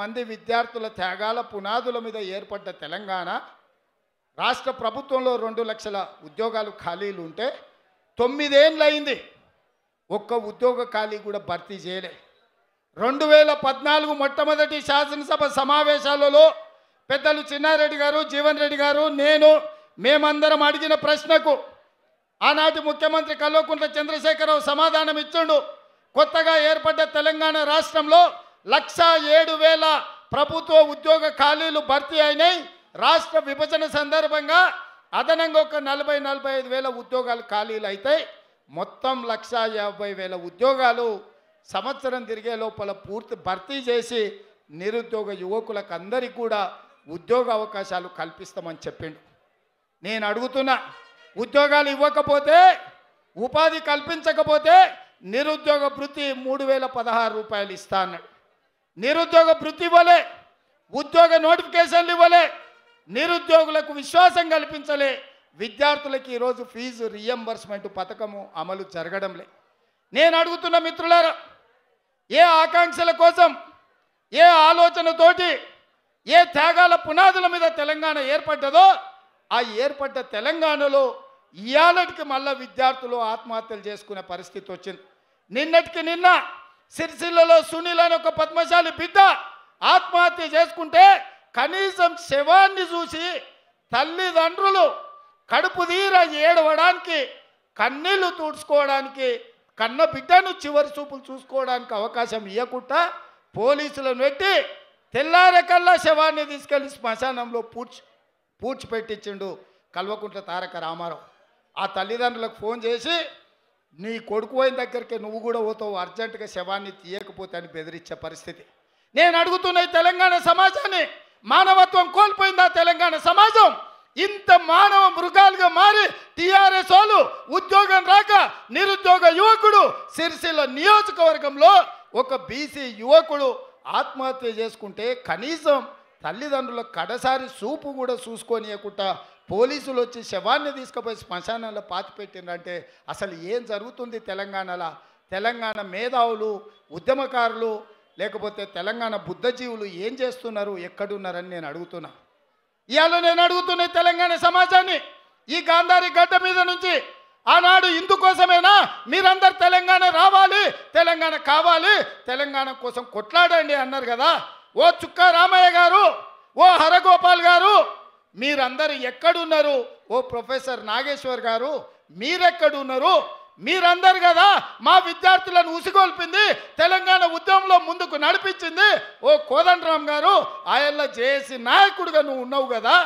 మంది విద్యార్థుల త్యాగాల పునాదుల మీద ఏర్పడ్డ తెలంగాణ రాష్ట్ర ప్రభుత్వంలో రెండు లక్షల ఉద్యోగాలు ఖాళీలు ఉంటే అయింది ఒక్క ఉద్యోగ ఖాళీ కూడా భర్తీ చేయలే రెండు వేల పద్నాలుగు మొట్టమొదటి శాసనసభ సమావేశాలలో పెద్దలు చిన్నారెడ్డి గారు జీవన్ రెడ్డి గారు నేను మేమందరం అడిగిన ప్రశ్నకు ఆనాటి ముఖ్యమంత్రి కల్వకుంట్ల చంద్రశేఖరరావు సమాధానం ఇచ్చిండు కొత్తగా ఏర్పడ్డ తెలంగాణ రాష్ట్రంలో లక్ష ఏడు వేల ప్రభుత్వ ఉద్యోగ ఖాళీలు భర్తీ అయినాయి రాష్ట్ర విభజన సందర్భంగా అదనంగా ఒక నలభై నలభై ఐదు వేల ఉద్యోగాలు ఖాళీలు అయితే మొత్తం లక్ష యాభై వేల ఉద్యోగాలు సంవత్సరం తిరిగే లోపల పూర్తి భర్తీ చేసి నిరుద్యోగ యువకులకు అందరికీ కూడా ఉద్యోగ అవకాశాలు కల్పిస్తామని చెప్పిండు నేను అడుగుతున్నా ఉద్యోగాలు ఇవ్వకపోతే ఉపాధి కల్పించకపోతే నిరుద్యోగ వృత్తి మూడు వేల పదహారు రూపాయలు ఇస్తా అన్నాడు నిరుద్యోగ భృతి ఇవ్వలే ఉద్యోగ నోటిఫికేషన్లు ఇవ్వలే నిరుద్యోగులకు విశ్వాసం కల్పించలే విద్యార్థులకి ఈరోజు ఫీజు రియంబర్స్మెంట్ పథకము అమలు జరగడంలే నేను అడుగుతున్న మిత్రులారా ఏ ఆకాంక్షల కోసం ఏ ఆలోచనతోటి ఏ త్యాగాల పునాదుల మీద తెలంగాణ ఏర్పడ్డదో ఆ ఏర్పడ్డ తెలంగాణలో ఇయాలటికి మళ్ళా విద్యార్థులు ఆత్మహత్యలు చేసుకునే పరిస్థితి వచ్చింది నిన్నటికి నిన్న సిరిసిల్లలో సునీల్ అనే ఒక పద్మశాలి బిడ్డ ఆత్మహత్య చేసుకుంటే కనీసం శవాన్ని చూసి తల్లిదండ్రులు కడుపు తీర ఏడవడానికి కన్నీళ్లు తుడుచుకోవడానికి కన్న బిడ్డను చివరి చూపులు చూసుకోవడానికి అవకాశం ఇవ్వకుండా పోలీసులను పెట్టి తెల్లారకల్లా శవాన్ని తీసుకెళ్లి శ్మశానంలో పూడ్చి పూడ్చిపెట్టించిండు కల్వకుంట్ల తారక రామారావు ఆ తల్లిదండ్రులకు ఫోన్ చేసి నీ కొడుకు అయిన దగ్గరికి నువ్వు కూడా పోతావు అర్జెంటుగా శవాన్ని తీయకపోతే అని బెదిరించే పరిస్థితి నేను అడుగుతున్న తెలంగాణ సమాజాన్ని మానవత్వం కోల్పోయిందా తెలంగాణ సమాజం ఇంత మానవ మృగాలుగా మారి టీఆర్ఎస్ వాళ్ళు ఉద్యోగం రాక నిరుద్యోగ యువకుడు సిరిసిల్ల నియోజకవర్గంలో ఒక బీసీ యువకుడు ఆత్మహత్య చేసుకుంటే కనీసం తల్లిదండ్రుల కడసారి చూపు కూడా చూసుకోనియకుండా పోలీసులు వచ్చి శవాన్ని తీసుకుపోయి శ్మశానంలో పాతిపెట్టిండ్రంటే అసలు ఏం జరుగుతుంది తెలంగాణలో తెలంగాణ మేధావులు ఉద్యమకారులు లేకపోతే తెలంగాణ బుద్ధజీవులు ఏం చేస్తున్నారు ఎక్కడున్నారని నేను అడుగుతున్నా ఇవాళ నేను అడుగుతున్న తెలంగాణ సమాజాన్ని ఈ గాంధారి గడ్డ మీద నుంచి ఆనాడు ఇందుకోసమేనా మీరందరు తెలంగాణ రావాలి తెలంగాణ కావాలి తెలంగాణ కోసం కొట్లాడండి అన్నారు కదా ఓ చుక్క రామయ్య గారు ఓ హరగోపాల్ గారు మీరందరు ఎక్కడున్నారు ఓ ప్రొఫెసర్ నాగేశ్వర్ గారు మీరెక్కడున్నారు మీరందరు కదా మా విద్యార్థులను ఉసిగొల్పింది తెలంగాణ ఉద్యమంలో ముందుకు నడిపించింది ఓ కోదండరామ్ గారు ఆయన జేసి నాయకుడుగా నువ్వు ఉన్నావు కదా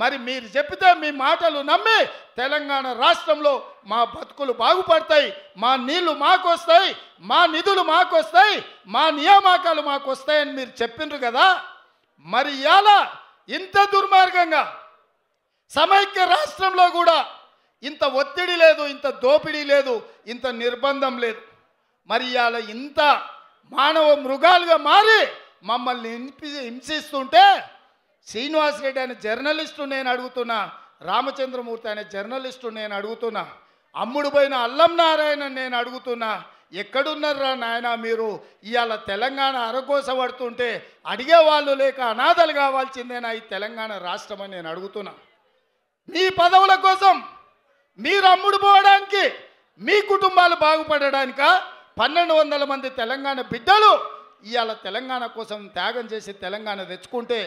మరి మీరు చెప్తే మీ మాటలు నమ్మి తెలంగాణ రాష్ట్రంలో మా బతుకులు బాగుపడతాయి మా నీళ్లు మాకొస్తాయి మా నిధులు మాకొస్తాయి మా నియామకాలు మాకొస్తాయని మీరు చెప్పిండ్రు కదా మరి ఇలా ఇంత దుర్మార్గంగా సమైక్య రాష్ట్రంలో కూడా ఇంత ఒత్తిడి లేదు ఇంత దోపిడీ లేదు ఇంత నిర్బంధం లేదు మరి ఇలా ఇంత మానవ మృగాలుగా మారి మమ్మల్ని హింసిస్తుంటే శ్రీనివాస్ రెడ్డి అనే జర్నలిస్టు నేను అడుగుతున్నా రామచంద్రమూర్తి అనే జర్నలిస్టు నేను అడుగుతున్నా అమ్ముడు పోయిన అల్లం నారాయణ నేను అడుగుతున్నా ఎక్కడున్నారా నాయన మీరు ఇవాళ తెలంగాణ అడిగే అడిగేవాళ్ళు లేక అనాథలు కావాల్సిందేనా ఈ తెలంగాణ రాష్ట్రం అని నేను అడుగుతున్నా మీ పదవుల కోసం మీరు అమ్ముడు పోవడానికి మీ కుటుంబాలు బాగుపడడానిక పన్నెండు వందల మంది తెలంగాణ బిడ్డలు ఇవాళ తెలంగాణ కోసం త్యాగం చేసి తెలంగాణ తెచ్చుకుంటే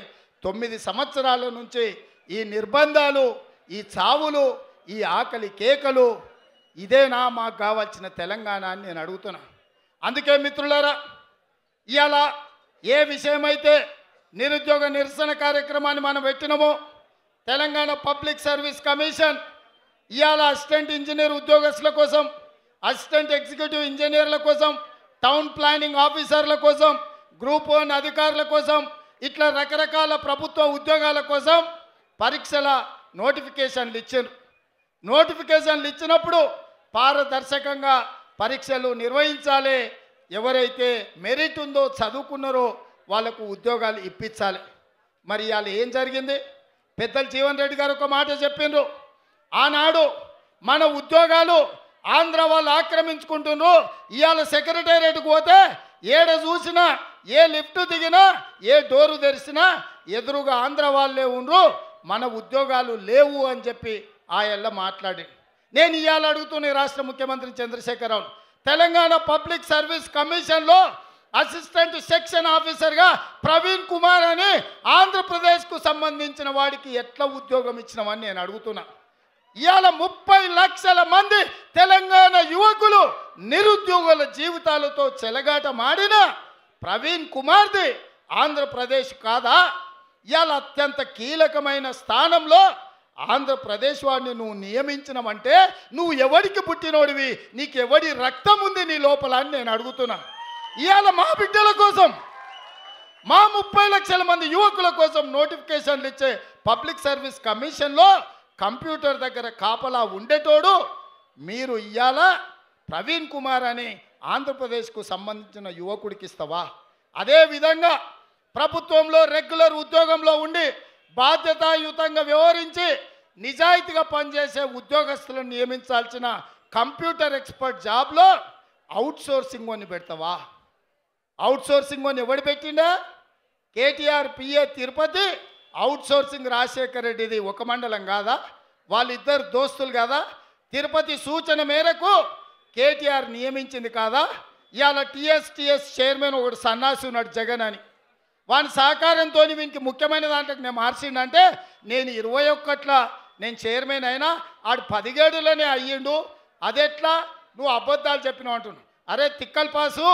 తొమ్మిది సంవత్సరాల నుంచి ఈ నిర్బంధాలు ఈ చావులు ఈ ఆకలి కేకలు ఇదేనా మాకు కావాల్సిన తెలంగాణ అని నేను అడుగుతున్నా అందుకే మిత్రులారా ఇవాళ ఏ విషయమైతే నిరుద్యోగ నిరసన కార్యక్రమాన్ని మనం పెట్టినమో తెలంగాణ పబ్లిక్ సర్వీస్ కమిషన్ ఇవాళ అసిస్టెంట్ ఇంజనీర్ ఉద్యోగస్తుల కోసం అసిస్టెంట్ ఎగ్జిక్యూటివ్ ఇంజనీర్ల కోసం టౌన్ ప్లానింగ్ ఆఫీసర్ల కోసం గ్రూప్ వన్ అధికారుల కోసం ఇట్లా రకరకాల ప్రభుత్వ ఉద్యోగాల కోసం పరీక్షల నోటిఫికేషన్లు ఇచ్చారు నోటిఫికేషన్లు ఇచ్చినప్పుడు పారదర్శకంగా పరీక్షలు నిర్వహించాలి ఎవరైతే మెరిట్ ఉందో చదువుకున్నారో వాళ్లకు ఉద్యోగాలు ఇప్పించాలి మరి వాళ్ళు ఏం జరిగింది పెద్దలు జీవన్ రెడ్డి గారు ఒక మాట చెప్పిండ్రు ఆనాడు మన ఉద్యోగాలు ఆంధ్ర వాళ్ళు ఆక్రమించుకుంటున్నారు ఇవాళ సెక్రటేరియట్కి పోతే ఏడ చూసినా ఏ లిఫ్ట్ దిగినా ఏ డోరు తెరిచినా ఎదురుగా ఆంధ్ర వాళ్ళే ఉండ్రు మన ఉద్యోగాలు లేవు అని చెప్పి ఆ ఎల్ల మాట్లాడింది నేను ఇవాళ అడుగుతున్న రాష్ట్ర ముఖ్యమంత్రి చంద్రశేఖరరావు తెలంగాణ పబ్లిక్ సర్వీస్ కమిషన్లో అసిస్టెంట్ సెక్షన్ ఆఫీసర్గా ప్రవీణ్ కుమార్ అని ఆంధ్రప్రదేశ్కు సంబంధించిన వాడికి ఎట్లా ఉద్యోగం ఇచ్చినవని నేను అడుగుతున్నా ఇవాళ ముప్పై లక్షల మంది తెలంగాణ యువకులు నిరుద్యోగుల జీవితాలతో చెలగాట మాడిన ప్రవీణ్ కుమార్ది ఆంధ్రప్రదేశ్ కాదా ఇవాళ అత్యంత కీలకమైన స్థానంలో ఆంధ్రప్రదేశ్ వాడిని నువ్వు నియమించినవంటే నువ్వు ఎవరికి పుట్టినోడివి నీకెవడి రక్తం ఉంది నీ లోపల అని నేను అడుగుతున్నా ఇవాళ మా బిడ్డల కోసం మా ముప్పై లక్షల మంది యువకుల కోసం నోటిఫికేషన్లు ఇచ్చే పబ్లిక్ సర్వీస్ కమిషన్లో కంప్యూటర్ దగ్గర కాపలా ఉండేటోడు మీరు ఇవాళ ప్రవీణ్ కుమార్ అని ఆంధ్రప్రదేశ్కు సంబంధించిన యువకుడికి ఇస్తావా అదేవిధంగా ప్రభుత్వంలో రెగ్యులర్ ఉద్యోగంలో ఉండి బాధ్యతాయుతంగా వ్యవహరించి నిజాయితీగా పనిచేసే ఉద్యోగస్తులను నియమించాల్సిన కంప్యూటర్ ఎక్స్పర్ట్ జాబ్లో అవుట్ సోర్సింగ్ అని పెడతావా అవుట్ సోర్సింగ్ అని ఎవడు పెట్టిండా KTR PA Tirupati outsourcing Rajasekhara రెడ్డిది ఒక మండలం కాదా వాళ్ళిద్దరు దోస్తులు కదా తిరుపతి సూచన మేరకు కేటీఆర్ నియమించింది కాదా ఇవాళ టీఎస్టీఎస్ చైర్మన్ ఒకడు సన్నాసి ఉన్నాడు జగన్ అని వాని సహకారంతో వీనికి ముఖ్యమైన దాంట్లో నేను మార్చిండంటే నేను ఇరవై ఒక్కట్ల నేను చైర్మన్ అయినా ఆడు పదిహేడులోనే అయ్యిండు అదెట్లా నువ్వు అబద్ధాలు చెప్పినావు అంటున్నావు అరే తిక్కల్ పాసు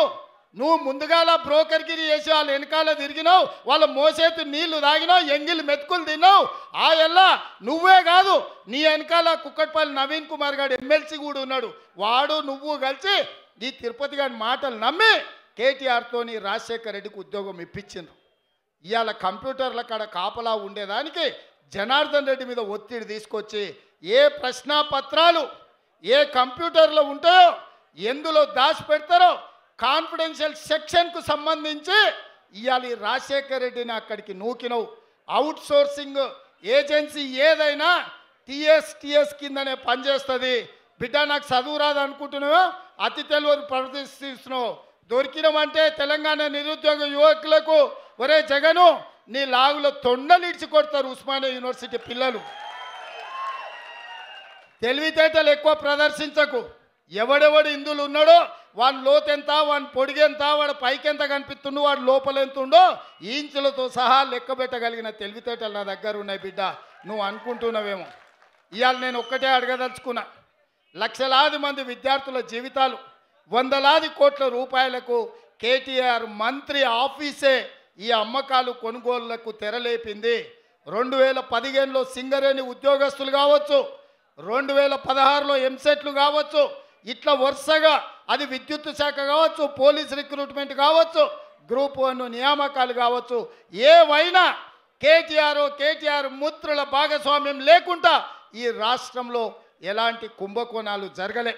నువ్వు ముందుగాల బ్రోకర్గిరి చేసి వాళ్ళ వెనకాల తిరిగినావు వాళ్ళ మోసేతు నీళ్లు తాగినావు ఎంగిల్ మెతుకులు తిన్నావు ఆ ఎల్లా నువ్వే కాదు నీ వెనకాల కుక్కట్పల్లి నవీన్ కుమార్ గారు ఎమ్మెల్సీ కూడా ఉన్నాడు వాడు నువ్వు కలిసి నీ తిరుపతి గారి మాటలు నమ్మి కేటీఆర్తో రాజశేఖర్ రెడ్డికి ఉద్యోగం ఇప్పించిండ్రు ఇవాళ కంప్యూటర్ల కాడ కాపలా ఉండేదానికి జనార్దన్ రెడ్డి మీద ఒత్తిడి తీసుకొచ్చి ఏ ప్రశ్న పత్రాలు ఏ కంప్యూటర్లో ఉంటాయో ఎందులో దాచి పెడతారో కాన్ఫిడెన్షియల్ సెక్షన్కు సంబంధించి ఇవాళ రాజశేఖర్ రెడ్డిని అక్కడికి నూకినవు అవుట్ సోర్సింగ్ ఏజెన్సీ ఏదైనా టీఎస్ టీఎస్ కిందనే పనిచేస్తుంది బిడ్డ నాకు చదువు రాదు అనుకుంటున్నావు అతి తెలివి ప్రదర్శిస్తున్నావు దొరికినమంటే తెలంగాణ నిరుద్యోగ యువకులకు ఒరే జగను నీ లాగులో తొండలు ఇడిచి కొడతారు ఉస్మానియా యూనివర్సిటీ పిల్లలు తెలివితేటలు ఎక్కువ ప్రదర్శించకు ఎవడెవడు ఇందులు ఉన్నాడో వాని లోతెంత వాని పొడిగెంత వాడు పైకెంత కనిపిస్తుండో వాడు లోపల ఎంత ఉండో ఈంచులతో సహా లెక్క పెట్టగలిగిన తెలివితేటలు నా దగ్గర ఉన్నాయి బిడ్డ నువ్వు అనుకుంటున్నావేమో ఇవాళ నేను ఒక్కటే అడగదలుచుకున్నా లక్షలాది మంది విద్యార్థుల జీవితాలు వందలాది కోట్ల రూపాయలకు కేటీఆర్ మంత్రి ఆఫీసే ఈ అమ్మకాలు కొనుగోళ్లకు తెరలేపింది రెండు వేల పదిహేనులో సింగరేణి ఉద్యోగస్తులు కావచ్చు రెండు వేల పదహారులో ఎంసెట్లు కావచ్చు ఇట్లా వరుసగా అది విద్యుత్ శాఖ కావచ్చు పోలీస్ రిక్రూట్మెంట్ కావచ్చు గ్రూప్ వన్ నియామకాలు కావచ్చు ఏవైనా కేటీఆర్ కేటీఆర్ ముద్రల భాగస్వామ్యం లేకుండా ఈ రాష్ట్రంలో ఎలాంటి కుంభకోణాలు జరగలే